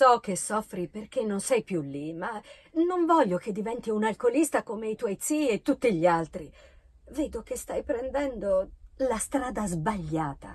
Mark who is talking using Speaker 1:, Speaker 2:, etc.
Speaker 1: So che soffri perché non sei più lì, ma non voglio che diventi un alcolista come i tuoi zii e tutti gli altri. Vedo che stai prendendo la strada sbagliata.